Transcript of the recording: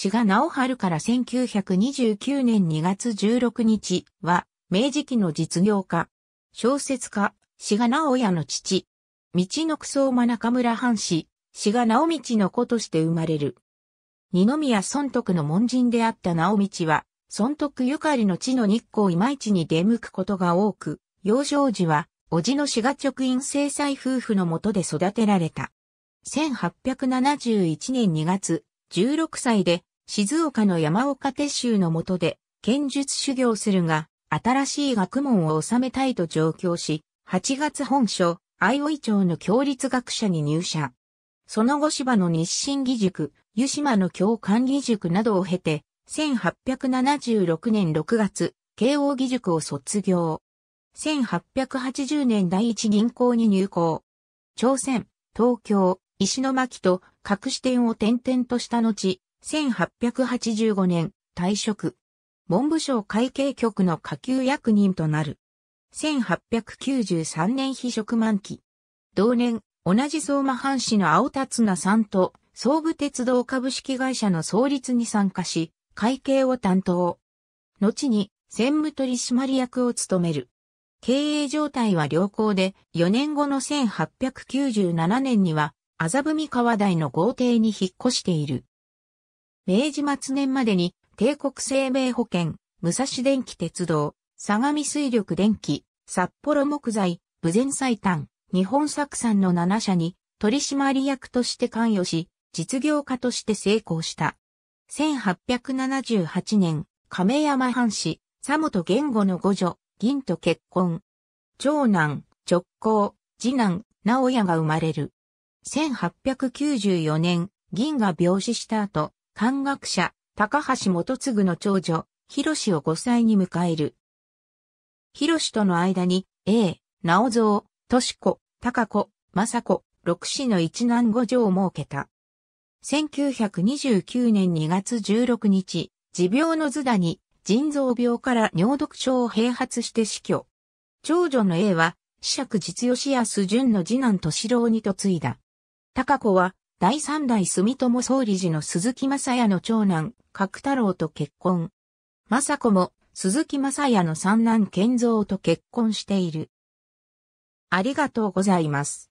志賀直春から1929年2月16日は、明治期の実業家、小説家、志賀直也の父、道の草間中村藩士、志賀直道の子として生まれる。二宮尊徳の門人であった直道は、尊徳ゆかりの地の日光今市に出向くことが多く、幼少時は、叔父の志賀直院正裁夫婦のもとで育てられた。1871年2月、16歳で静岡の山岡鉄州の下で剣術修行するが、新しい学問を収めたいと上京し、8月本書、相生町の共立学者に入社。その後芝の日清義塾、湯島の教官義塾などを経て、1876年6月、慶応義塾を卒業。1880年第一銀行に入行。朝鮮、東京、石巻と各支店を転々とした後、1885年、退職。文部省会計局の下級役人となる。1893年非職満期。同年、同じ相馬藩士の青達那さんと、総武鉄道株式会社の創立に参加し、会計を担当。後に、専務取締役を務める。経営状態は良好で、4年後の1897年には、麻布三川台の豪邸に引っ越している。明治末年までに帝国生命保険、武蔵電気鉄道、相模水力電気、札幌木材、武前最短、日本作産の7社に取締役として関与し、実業家として成功した。1878年、亀山藩士、佐本玄吾の五女、銀と結婚。長男、直行、次男、直也が生まれる。1894年、銀が病死した後、漢学者、高橋元次の長女、広志を5歳に迎える。広志との間に、A、直蔵、敏子、高子、政子、六子の一男五女を設けた。1929年2月16日、持病の図だに、腎臓病から尿毒症を併発して死去。長女の A は、四尺実吉安淳の次男敏郎に嫁いだ。高子は、第三代住友総理時の鈴木正也の長男、角太郎と結婚。雅子も鈴木正也の三男健三と結婚している。ありがとうございます。